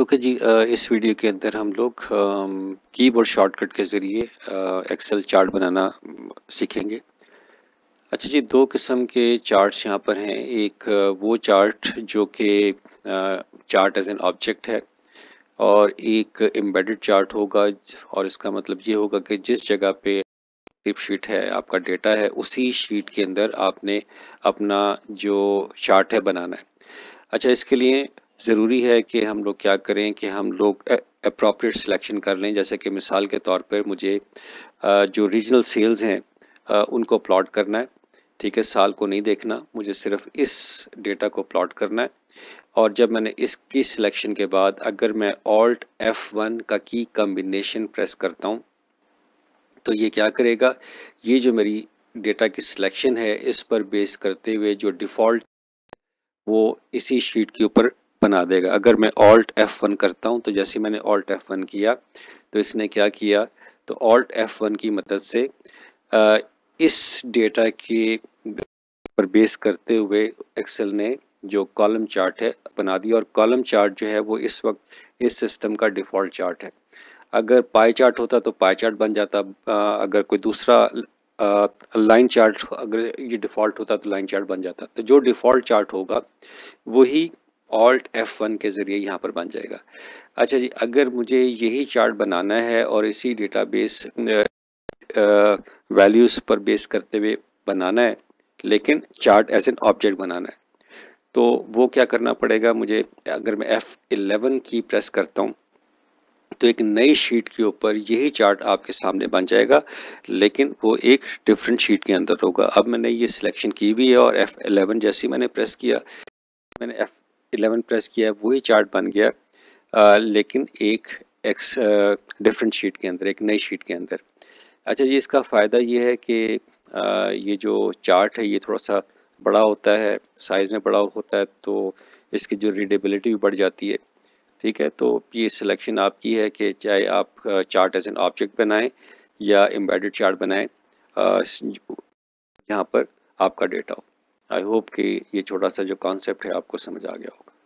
okay okay जी इस video के अंदर हम लोग कीबोर्ड शॉर्टकट के ज़रिए एक्सेल चार्ट बनाना सीखेंगे अच्छा जी दो किस्म के चार्ट्स यहाँ पर हैं एक वो चार्ट जो कि चार्ट एज एन ऑब्जेक्ट है और एक एम्बेडेड चार्ट होगा और इसका मतलब ये होगा कि जिस जगह पे टिप शीट है आपका डेटा है उसी शीट के अंदर आपने अपना जो चार्ट है बनाना है अच्छा इसके लिए ज़रूरी है कि हम लोग क्या करें कि हम लोग अप्रोप्रिएट सिलेक्शन कर लें जैसे कि मिसाल के तौर पर मुझे जो रीजनल सेल्स हैं उनको प्लॉट करना है ठीक है साल को नहीं देखना मुझे सिर्फ इस डेटा को प्लॉट करना है और जब मैंने इसकी सिलेक्शन के बाद अगर मैं ऑल्ट एफ़ वन का की कम्बिनेशन प्रेस करता हूँ तो ये क्या करेगा ये जो मेरी डेटा की सिलेक्शन है इस पर बेस करते हुए जो डिफ़ॉल्ट वो इसी शीट के ऊपर बना देगा अगर मैं ऑल्ट एफ़ वन करता हूँ तो जैसे मैंने ऑल्ट एफ़ वन किया तो इसने क्या किया तो ऑल्ट एफ़ वन की मदद से आ, इस डेटा के पर बेस करते हुए एक्सेल ने जो कॉलम चार्ट है बना दिया और कॉलम चार्ट जो है वो इस वक्त इस सिस्टम का डिफ़ॉल्ट चार्ट है अगर पाई चार्ट होता तो पाई चार्ट बन जाता आ, अगर कोई दूसरा लाइन चार्ट अगर ये डिफ़ॉल्ट होता तो लाइन चार्ट बन जाता तो जो डिफ़ॉल्ट चार्ट होगा वही ऑल्ट एफ़ वन के ज़रिए यहाँ पर बन जाएगा अच्छा जी अगर मुझे यही चार्ट बनाना है और इसी डेटाबेस वैल्यूज़ पर बेस करते हुए बनाना है लेकिन चार्ट एज एन ऑब्जेक्ट बनाना है तो वो क्या करना पड़ेगा मुझे अगर मैं एफ़ एलेवन की प्रेस करता हूँ तो एक नई शीट के ऊपर यही चार्ट आपके सामने बन जाएगा लेकिन वो एक डिफरेंट शीट के अंदर होगा अब मैंने ये सिलेक्शन की भी है और एफ़ एलेवन जैसी मैंने प्रेस किया मैंने एफ़ 11 प्रेस किया वही चार्ट बन गया आ, लेकिन एक एक्स डिफरेंट शीट के अंदर एक नई शीट के अंदर अच्छा जी इसका फ़ायदा ये है कि आ, ये जो चार्ट है ये थोड़ा सा बड़ा होता है साइज़ में बड़ा होता है तो इसकी जो रीडेबिलिटी भी बढ़ जाती है ठीक है तो ये सिलेक्शन आपकी है कि चाहे आप चार्ट एज एन ऑब्जेक्ट बनाएं या एम्बेडेड चार्ट बनाएं यहाँ पर आपका डेटा हो आई होप कि ये छोटा सा जो कॉन्सेप्ट है आपको समझ आ गया होगा